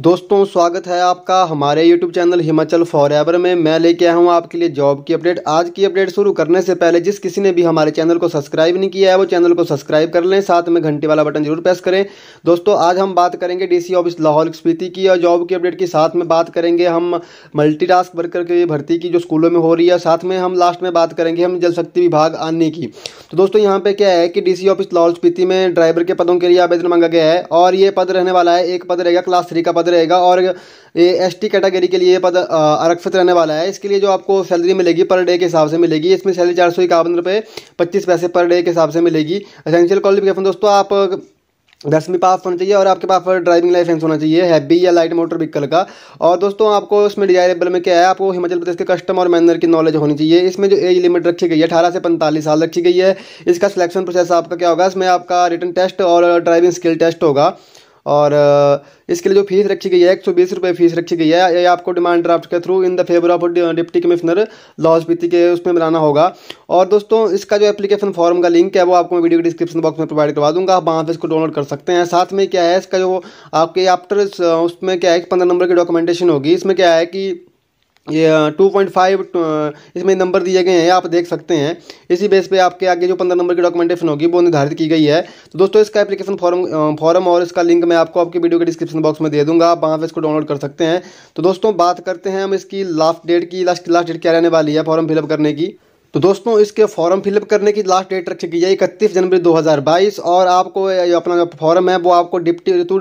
दोस्तों स्वागत है आपका हमारे YouTube चैनल हिमाचल एवर में मैं लेके आया हूँ आपके लिए जॉब की अपडेट आज की अपडेट शुरू करने से पहले जिस किसी ने भी हमारे चैनल को सब्सक्राइब नहीं किया है वो चैनल को सब्सक्राइब कर लें साथ में घंटे वाला बटन जरूर प्रेस करें दोस्तों आज हम बात करेंगे डीसी ऑफिस लाहौल स्पीति की और जॉब की अपडेट की साथ में बात करेंगे हम मल्टी वर्कर की भर्ती की जो स्कूलों में हो रही है साथ में हम लास्ट में बात करेंगे हम जल शक्ति विभाग आने की तो दोस्तों यहाँ पर क्या है कि डी ऑफिस लाहौल स्पीति में ड्राइवर के पदों के लिए आवेदन मांगा गया है और ये पद रहने वाला है एक पद रहेगा क्लास थ्री का पद रहेगा और ये एस टी कैटेगरी के लिए ये पद आरक्षित रहने वाला है इसके लिए जो आपको सैलरी मिलेगी पर डे के हिसाब से मिलेगी इसमें सैलरी चार सौ इक्यावन रुपये पच्चीस पैसे पर डे के हिसाब से मिलेगी असेंशियल क्वालिफिकेशन दोस्तों आप दसवीं पास होना चाहिए और आपके पास ड्राइविंग लाइसेंस होना चाहिए हैवी या लाइट मोटर व्हीकल का और दोस्तों आपको इसमें डिजायरेबल में क्या है आपको हिमाचल प्रदेश के कस्टम और मैनर की नॉलेज होनी चाहिए इसमें जो एज लिमिट रखी गई है अठारह से पैंतालीस साल रखी गई है इसका सिलेक्शन प्रोसेस आपका क्या होगा इसमें आपका रिटर्न टेस्ट और ड्राइविंग स्किल टेस्ट होगा और इसके लिए जो फीस रखी गई है एक सौ बीस रुपये फीस रखी गई है ये आपको डिमांड ड्राफ्ट के through in the favour of deputy commissioner Lahaul Spiti के उसमें मिलाना होगा और दोस्तों इसका जो एप्लीकेशन फॉर्म का लिंक है वो आपको मैं वीडियो के डिस्क्रिप्शन बॉक्स में प्रोवाइड करवा दूंगा आप वहाँ पर इसको डाउनलोड कर सकते हैं साथ में क्या है इसका जो आपके आफ्टर उसमें क्या है पंद्रह नंबर की डॉक्यूमेंटेशन होगी इसमें क्या है कि ये टू पॉइंट फाइव इसमें नंबर दिए गए हैं आप देख सकते हैं इसी बेस पे आपके आगे जो पंद्रह नंबर की डॉक्यूमेंटेशन होगी वो निर्धारित की गई है तो दोस्तों इसका एप्लीकेशन फॉर्म फॉर्म और इसका लिंक मैं आपको आपकी वीडियो के डिस्क्रिप्शन बॉक्स में दे दूंगा आप वहाँ पर इसको डाउनलोड कर सकते हैं तो दोस्तों बात करते हैं हम इसकी लास्ट डेट की लास्ट लास्ट डेट क्या रहने वाली है फॉर्म फिलअप करने की तो दोस्तों इसके फॉर्म फिलअप करने की लास्ट डेट रखी गई है इकतीस जनवरी 2022 और आपको अपना जो फॉर्म है वो आपको deputy to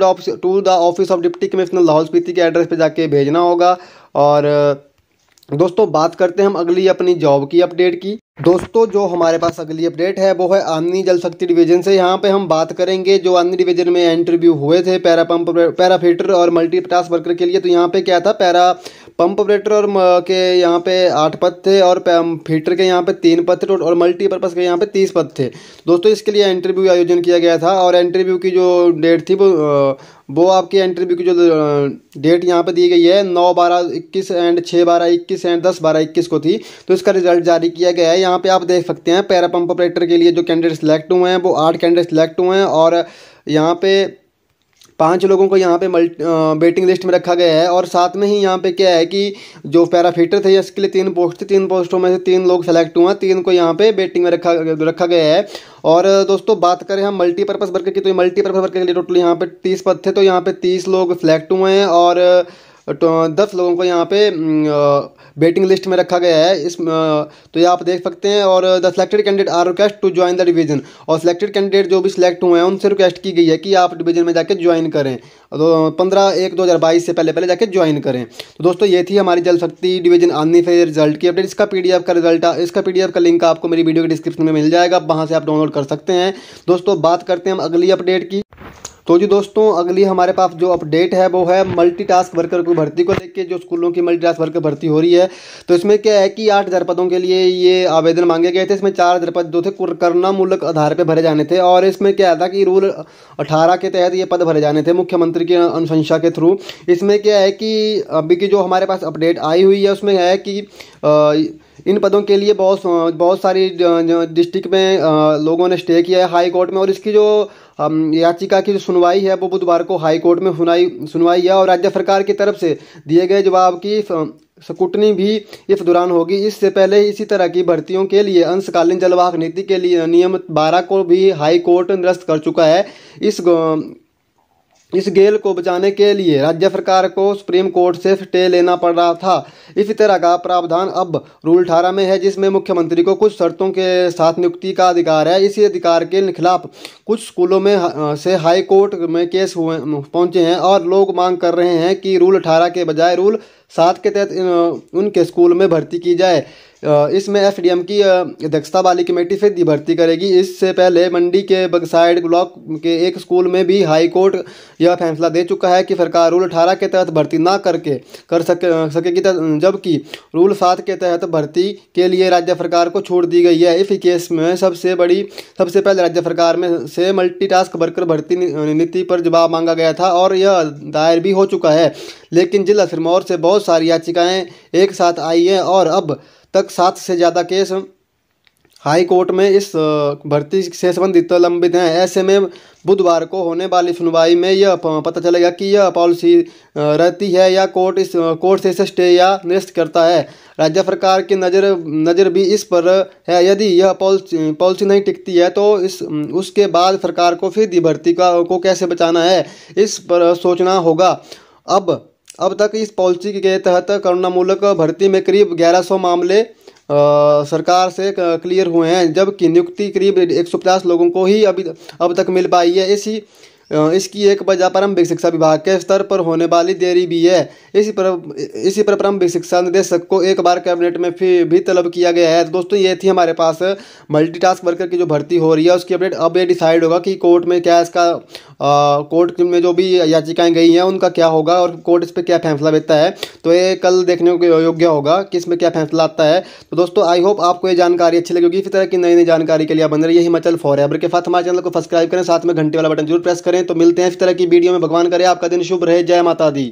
the office of deputy commissioner Lahaul Spiti के एड्रेस पे जाके भेजना होगा और दोस्तों बात करते हैं हम अगली अपनी जॉब की अपडेट की दोस्तों जो हमारे पास अगली अपडेट है वो है आमनी जल शक्ति डिवीजन से यहाँ पे हम बात करेंगे जो आमनी डिवीजन में इंटरव्यू हुए थे पैरा पंप पैराफिटर और मल्टी टास्क वर्कर के लिए तो यहाँ पे क्या था पैरा पंप ऑपरेटर और के यहाँ पे आठ पद थे और फीटर के यहाँ पे तीन पद थे और मल्टीपर्पज़ के यहाँ पे तीस पद थे दोस्तों इसके लिए इंटरव्यू आयोजन किया गया था और इंटरव्यू की जो डेट थी वो वो आपकी इंटरव्यू की जो डेट यहाँ पे दी गई है नौ बारह इक्कीस एंड छः बारह इक्कीस एंड दस बारह इक्कीस को थी तो इसका रिजल्ट जारी किया गया है यहाँ पर आप देख सकते हैं पैरा पंप ऑपरेटर के लिए जो कैंडिडेट सिलेक्ट हुए हैं वो आठ कैंडिडेट सेलेक्ट हुए हैं और यहाँ पे पाँच लोगों को यहाँ पे मल्टी वेटिंग लिस्ट में रखा गया है और साथ में ही यहाँ पे क्या है कि जो पैराफीटर थे इसके लिए तीन पोस्ट थे तीन पोस्टों में से तीन लोग सेलेक्ट हुए तीन को यहाँ पे वेटिंग में रखा रखा गया है और दोस्तों बात करें हम मल्टीपर्पज़ वर्कर की तो मल्टीपर्पज़ वर्कर के लिए टोटल यहाँ पे तीस पद थे तो यहाँ पे तीस लोग सेलेक्ट हुए हैं और तो दस लोगों को यहाँ पे वेटिंग लिस्ट में रखा गया है इस तो ये आप देख सकते हैं और the selected candidate are request to join the division और सिलेक्टेड कैंडिडेट जो भी सिलेक्ट हुए हैं उनसे रिक्वेस्ट की गई है कि आप डिवीजन में जाके ज्वाइन करें तो पंद्रह एक दो हज़ार बाईस से पहले पहले जाके ज्वाइन करें तो दोस्तों ये थी हमारी जल शक्ति डिवीजन आनी से रिजल्ट की अपडेट इसका पीडीएफ का रिजल्ट इसका पीडीएफ का लिंक आपको मेरी वीडियो के डिस्क्रिप्शन में मिल जाएगा वहाँ से आप डाउनलोड कर सकते हैं दोस्तों बात करते हैं हम अगली अपडेट की तो जी दोस्तों अगली हमारे पास जो अपडेट है वो है मल्टीटास्क वर्कर की भर्ती को के जो स्कूलों की मल्टीटास्क वर्कर भर्ती हो रही है तो इसमें क्या है कि आठ हज़ार पदों के लिए ये आवेदन मांगे गए थे इसमें चार हज़ार पद जो थे मूलक आधार पर भरे जाने थे और इसमें क्या था कि रूल अठारह के तहत ये पद भरे जाने थे मुख्यमंत्री की अनुशंसा के थ्रू इसमें क्या है कि अभी की जो हमारे पास अपडेट आई हुई है उसमें है कि इन पदों के लिए बहुत बहुत सारी डिस्ट्रिक्ट में लोगों ने स्टे किया है हाई कोर्ट में और इसकी जो याचिका की जो सुनवाई है वो बुधवार को हाई कोर्ट में सुनाई सुनवाई है और राज्य सरकार की तरफ से दिए गए जवाब की स्कूटनी भी इस दौरान होगी इससे पहले इसी तरह की भर्तियों के लिए अंशकालीन जलवाहक नीति के लिए नियम बारह को भी हाई कोर्ट निरस्त कर चुका है इस इस गेल को बचाने के लिए राज्य सरकार को सुप्रीम कोर्ट से स्टे लेना पड़ रहा था इसी तरह का प्रावधान अब रूल अठारह में है जिसमें मुख्यमंत्री को कुछ शर्तों के साथ नियुक्ति का अधिकार है इसी अधिकार के खिलाफ कुछ स्कूलों में हा, से हाई कोर्ट में केस हुए पहुंचे हैं और लोग मांग कर रहे हैं कि रूल अठारह के बजाय रूल सात के तहत उनके स्कूल में भर्ती की जाए इसमें एफडीएम की अध्यक्षता वाली कमेटी फिर भर्ती करेगी इससे पहले मंडी के बगसाइड ब्लॉक के एक स्कूल में भी हाई कोर्ट यह फैसला दे चुका है कि सरकार रूल अठारह के तहत भर्ती ना करके कर सके सकेगी जबकि रूल सात के तहत भर्ती के लिए राज्य सरकार को छूट दी गई है इस केस में सबसे बड़ी सबसे पहले राज्य सरकार में से मल्टीटास्क वर्कर भर्ती नीति पर जवाब मांगा गया था और यह दायर भी हो चुका है लेकिन जिला सिरमौर से बहुत सारी याचिकाएं एक साथ आई हैं और अब तक सात से ज़्यादा केस हाई कोर्ट में इस भर्ती से संबंधित लंबित हैं ऐसे में बुधवार को होने वाली सुनवाई में यह पता चलेगा कि यह पॉलिसी रहती है या कोर्ट इस कोर्ट से इसे स्टे या निरस्त करता है राज्य सरकार की नज़र नज़र भी इस पर है यदि यह पॉलिसी पॉलिसी नहीं टिकती है तो इस उसके बाद सरकार को फिर भर्ती का को कैसे बचाना है इस पर सोचना होगा अब अब तक इस पॉलिसी के तहत करुणामूलक भर्ती में करीब 1100 मामले आ, सरकार से क्लियर हुए हैं जबकि नियुक्ति करीब 150 लोगों को ही अभी अब तक मिल पाई है इसी इसकी एक वजह प्रारंभिक शिक्षा विभाग के स्तर पर होने वाली देरी भी है इसी पर इसी पर प्रारंभिक शिक्षा निदेशक को एक बार कैबिनेट में फिर भी तलब किया गया है तो दोस्तों ये थी हमारे पास मल्टीटास्क वर्कर की जो भर्ती हो रही है उसकी अपडेट अब ये डिसाइड होगा कि कोर्ट में क्या इसका कोर्ट में जो भी याचिकाएँ गई हैं उनका क्या होगा और कोर्ट इस पर क्या फैसला देता है तो ये कल देखने को योग्य होगा कि इसमें क्या फैसला आता है तो दोस्तों आई होप आपको ये जानकारी अच्छी लगेगी इसी तरह की नई नई जानकारी के लिए बन रही है हिमाचल फॉर एवर के साथ हमारे चैनल को सब्सक्राइब करें साथ में घंटे वाला बटन जरूर प्रेस करें करें तो मिलते हैं इस तरह की वीडियो में भगवान करे आपका दिन शुभ रहे जय माता दी